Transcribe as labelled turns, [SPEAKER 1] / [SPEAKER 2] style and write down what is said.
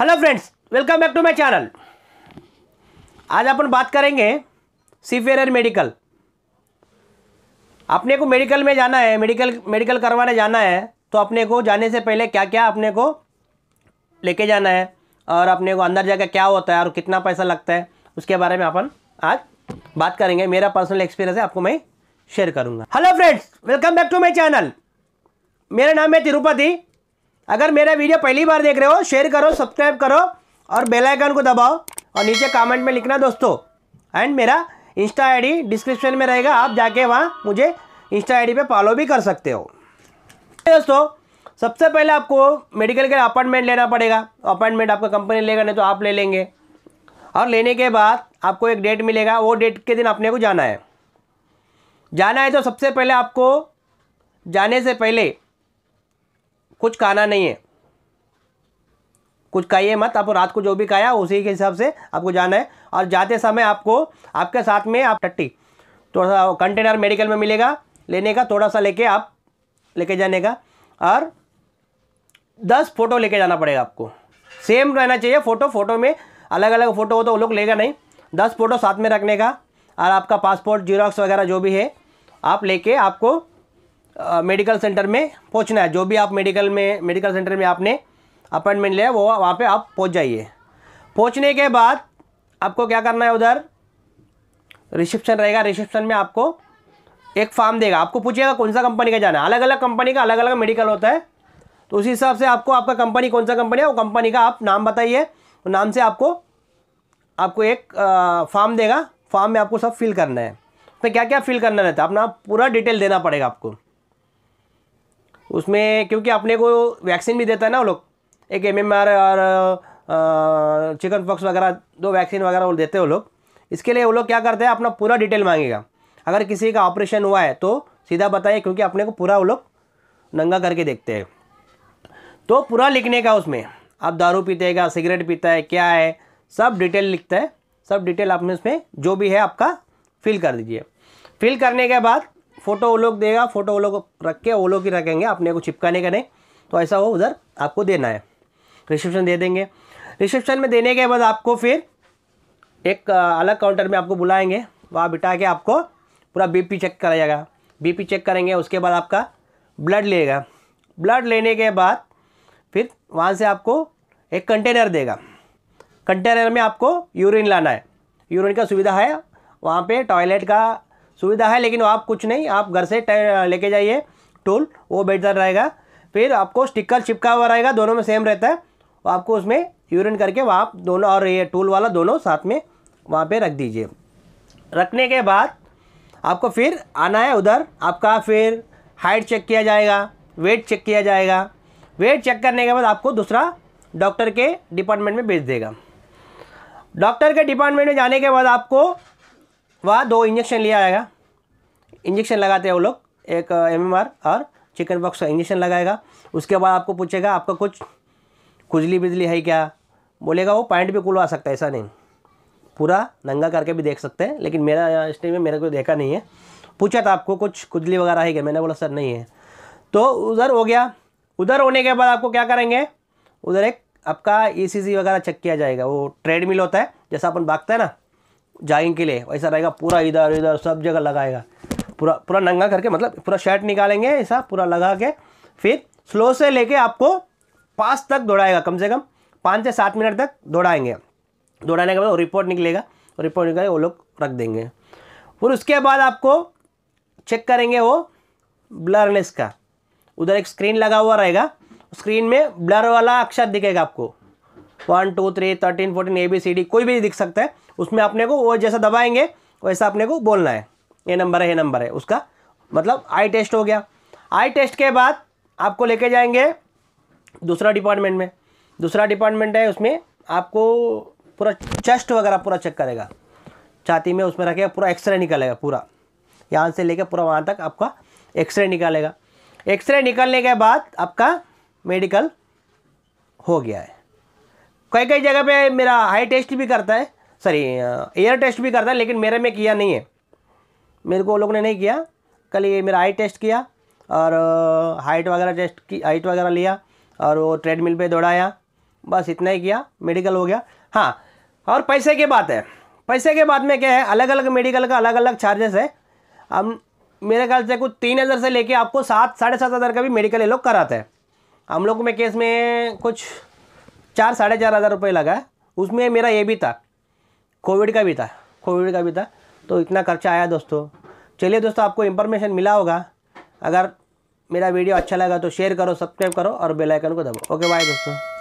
[SPEAKER 1] hello friends welcome back to my channel आज अपन बात करेंगे सीफेयर मेडिकल अपने को मेडिकल में जाना है मेडिकल मेडिकल करवाने जाना है तो अपने को जाने से पहले क्या क्या अपने को लेके जाना है और अपने को अंदर जाकर क्या होता है और कितना पैसा लगता है उसके बारे में अपन आज बात करेंगे मेरा पर्सनल एक्सपीरियंस है आपको मैं शेयर करूँगा hello friends welcome back to my channel मेरा नाम है तिरुपति अगर मेरा वीडियो पहली बार देख रहे हो शेयर करो सब्सक्राइब करो और बेल आइकन को दबाओ और नीचे कमेंट में लिखना दोस्तों एंड मेरा इंस्टा आईडी डिस्क्रिप्शन में रहेगा आप जाके वहाँ मुझे इंस्टा आईडी पे फॉलो भी कर सकते हो दोस्तों सबसे पहले आपको मेडिकल के अपॉइंटमेंट लेना पड़ेगा अपॉइंटमेंट आपका कंपनी लेगा नहीं तो आप ले लेंगे और लेने के बाद आपको एक डेट मिलेगा वो डेट के दिन अपने को जाना है जाना है तो सबसे पहले आपको जाने से पहले कुछ खाना नहीं है कुछ खाइए मत आप रात को जो भी खाया उसी के हिसाब से आपको जाना है और जाते समय आपको आपके साथ में आप टट्टी थोड़ा सा कंटेनर मेडिकल में मिलेगा लेने का थोड़ा सा लेके आप लेके जाने का और दस फ़ोटो लेके जाना पड़ेगा आपको सेम रहना चाहिए फ़ोटो फ़ोटो में अलग अलग फ़ोटो हो तो वो लोग लेगा नहीं दस फ़ोटो साथ में रखने का और आपका पासपोर्ट जीरोक्स वगैरह जो भी है आप लेके आपको मेडिकल सेंटर में पहुंचना है जो भी आप मेडिकल में मेडिकल सेंटर में आपने अपॉइंटमेंट लिया वो वहाँ पे आप पहुंच जाइए पहुंचने के बाद आपको क्या करना है उधर रिसेप्शन रहेगा रिसेप्शन में आपको एक फार्म देगा आपको पूछेगा कौन सा कंपनी का जाना है अलग अलग कंपनी का अलग अलग मेडिकल होता है तो उसी हिसाब से आपको आपका कंपनी कौन सा कंपनी है वो कंपनी का आप नाम बताइए तो नाम से आपको आपको एक फॉर्म देगा फॉर्म में आपको सब फिल करना है उसमें तो क्या क्या फिल करना रहता है अपना पूरा डिटेल देना पड़ेगा आपको उसमें क्योंकि अपने को वैक्सीन भी देता है ना वो लोग एक एम और चिकन पॉक्स वगैरह दो वैक्सीन वगैरह वो देते हैं वो लोग इसके लिए वो लोग क्या करते हैं अपना पूरा डिटेल मांगेगा अगर किसी का ऑपरेशन हुआ है तो सीधा बताइए क्योंकि अपने को पूरा वो लोग नंगा करके देखते हैं तो पूरा लिखने का उसमें आप दारू पीते हैं क्या सिगरेट पीता है क्या है सब डिटेल लिखता है सब डिटेल आपने उसमें जो भी है आपका फिल कर दीजिए फिल करने के बाद फ़ोटो वो लोग देगा फ़ोटो वो लोग रख के वो लोग ही रखेंगे अपने को चिपकाने का नहीं तो ऐसा हो उधर आपको देना है रिसेप्शन दे देंगे रिसेप्शन में देने के बाद आपको फिर एक अलग काउंटर में आपको बुलाएंगे वहाँ बिठा के आपको पूरा बीपी चेक करा जाएगा बीपी चेक करेंगे उसके बाद आपका ब्लड लेगा ब्लड लेने के बाद फिर वहाँ से आपको एक कंटेनर देगा कंटेनर में आपको यूरिन लाना है यूरिन का सुविधा है वहाँ पे टॉयलेट का सुविधा है लेकिन आप कुछ नहीं आप घर से लेके जाइए टूल वो बेहतर रहेगा फिर आपको स्टिकर चिपका हुआ रहेगा दोनों में सेम रहता है आपको उसमें यूरिन करके वहाँ दोनों और ये टूल वाला दोनों साथ में वहाँ पे रख दीजिए रखने के बाद आपको फिर आना है उधर आपका फिर हाइट चेक किया जाएगा वेट चेक किया जाएगा वेट चेक करने के बाद आपको दूसरा डॉक्टर के डिपार्टमेंट में भेज देगा डॉक्टर के डिपार्टमेंट में जाने के बाद आपको वहाँ दो इंजेक्शन लिया आएगा इंजेक्शन लगाते हैं वो लोग एक एम और चिकन बॉक्स का इंजेक्शन लगाएगा उसके बाद आपको पूछेगा आपका कुछ खुजली बिजली है क्या बोलेगा वो पैंट भी खुलवा सकता है ऐसा नहीं पूरा नंगा करके भी देख सकते हैं लेकिन मेरा हिस्ट्री में मेरे को देखा नहीं है पूछा था आपको कुछ खुजली वगैरह है क्या मैंने बोला सर नहीं है तो उधर हो गया उधर होने के बाद आपको क्या करेंगे उधर एक आपका ई e वगैरह चेक किया जाएगा वो ट्रेडमिल होता है जैसा अपन भागता है ना जाइंग के लिए ऐसा रहेगा पूरा इधर इधर सब जगह लगाएगा पूरा पूरा नंगा करके मतलब पूरा शर्ट निकालेंगे ऐसा पूरा लगा के फिर स्लो से लेके आपको पास तक दौड़ाएगा कम से कम पाँच से सात मिनट तक दौड़ाएंगे दौड़ाने के बाद रिपोर्ट निकलेगा रिपोर्ट निकाल वो लोग रख देंगे फिर उसके बाद आपको चेक करेंगे वो ब्लरनेस का उधर एक स्क्रीन लगा हुआ रहेगा स्क्रीन में ब्लर वाला अक्षर दिखेगा आपको one two three thirteen fourteen A B C D कोई भी दिख सकता है उसमें अपने को वो जैसा दबाएंगे वैसा अपने को बोलना है ये नंबर है ये नंबर है उसका मतलब आई टेस्ट हो गया आई टेस्ट के बाद आपको लेके जाएंगे दूसरा डिपार्टमेंट में दूसरा डिपार्टमेंट है उसमें आपको पूरा चेस्ट वगैरह पूरा चेक करेगा छाती में उसमें रखेगा पूरा एक्सरे निकालेगा पूरा यहाँ से लेकर पूरा वहाँ तक आपका एक्सरे निकालेगा एक्सरे निकालने के बाद आपका मेडिकल हो गया है कई कई जगह पे मेरा हाई टेस्ट भी करता है सॉरी एयर टेस्ट भी करता है लेकिन मेरे में किया नहीं है मेरे को लोग ने नहीं किया कल ये मेरा हाई टेस्ट किया और हाइट uh, वगैरह टेस्ट की हाइट वगैरह लिया और वो ट्रेडमिल पे दौड़ाया बस इतना ही किया मेडिकल हो गया हाँ और पैसे की बात है पैसे के बाद में क्या है अलग अलग मेडिकल का अलग अलग चार्जेस है हम मेरे ख्याल से कुछ तीन हज़ार से लेके आपको सात साढ़े सात हज़ार का भी मेडिकल ये लोग कराते हैं हम लोग में केस में कुछ चार साढ़े चार हज़ार रुपये लगा उसमें मेरा ये भी था कोविड का भी था कोविड का भी था तो इतना खर्चा आया दोस्तों चलिए दोस्तों आपको इन्फॉर्मेशन मिला होगा अगर मेरा वीडियो अच्छा लगा तो शेयर करो सब्सक्राइब करो और बेलाइकन को दबाओ ओके बाय दोस्तों